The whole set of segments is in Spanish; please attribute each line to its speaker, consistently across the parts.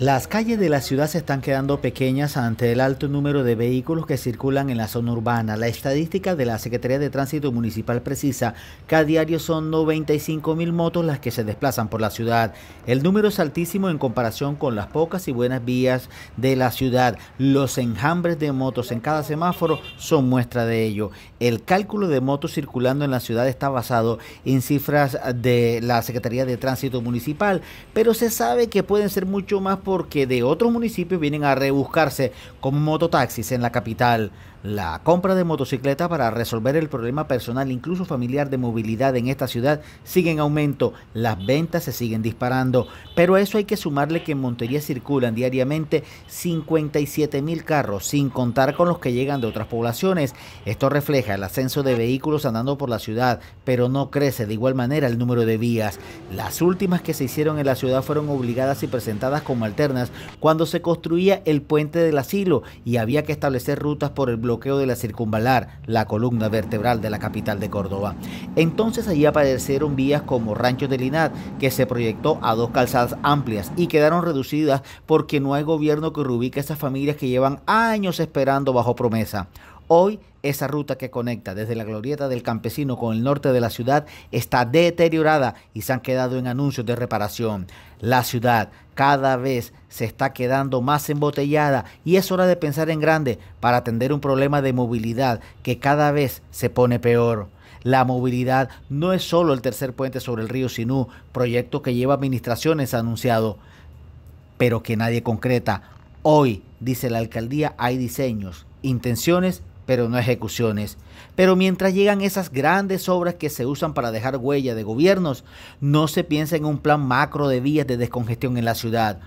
Speaker 1: Las calles de la ciudad se están quedando pequeñas ante el alto número de vehículos que circulan en la zona urbana. La estadística de la Secretaría de Tránsito Municipal precisa que a diario son 95 mil motos las que se desplazan por la ciudad. El número es altísimo en comparación con las pocas y buenas vías de la ciudad. Los enjambres de motos en cada semáforo son muestra de ello. El cálculo de motos circulando en la ciudad está basado en cifras de la Secretaría de Tránsito Municipal, pero se sabe que pueden ser mucho más porque de otros municipios vienen a rebuscarse con mototaxis en la capital. La compra de motocicletas para resolver el problema personal, incluso familiar, de movilidad en esta ciudad sigue en aumento. Las ventas se siguen disparando. Pero a eso hay que sumarle que en Montería circulan diariamente 57 mil carros, sin contar con los que llegan de otras poblaciones. Esto refleja el ascenso de vehículos andando por la ciudad, pero no crece de igual manera el número de vías. Las últimas que se hicieron en la ciudad fueron obligadas y presentadas como alternativas cuando se construía el puente del asilo y había que establecer rutas por el bloqueo de la circunvalar, la columna vertebral de la capital de Córdoba. Entonces allí aparecieron vías como Rancho de Linad, que se proyectó a dos calzadas amplias y quedaron reducidas porque no hay gobierno que reubique a esas familias que llevan años esperando bajo promesa. Hoy esa ruta que conecta desde la glorieta del campesino con el norte de la ciudad está deteriorada y se han quedado en anuncios de reparación. La ciudad cada vez se está quedando más embotellada y es hora de pensar en grande para atender un problema de movilidad que cada vez se pone peor. La movilidad no es solo el tercer puente sobre el río Sinú, proyecto que lleva administraciones anunciado, pero que nadie concreta. Hoy, dice la alcaldía, hay diseños, intenciones pero no ejecuciones. Pero mientras llegan esas grandes obras que se usan para dejar huella de gobiernos, no se piensa en un plan macro de vías de descongestión en la ciudad.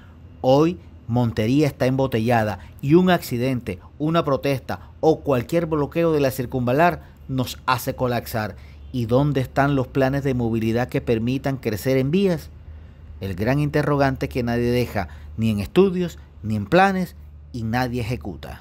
Speaker 1: Hoy Montería está embotellada y un accidente, una protesta o cualquier bloqueo de la circunvalar nos hace colapsar. ¿Y dónde están los planes de movilidad que permitan crecer en vías? El gran interrogante que nadie deja, ni en estudios, ni en planes, y nadie ejecuta.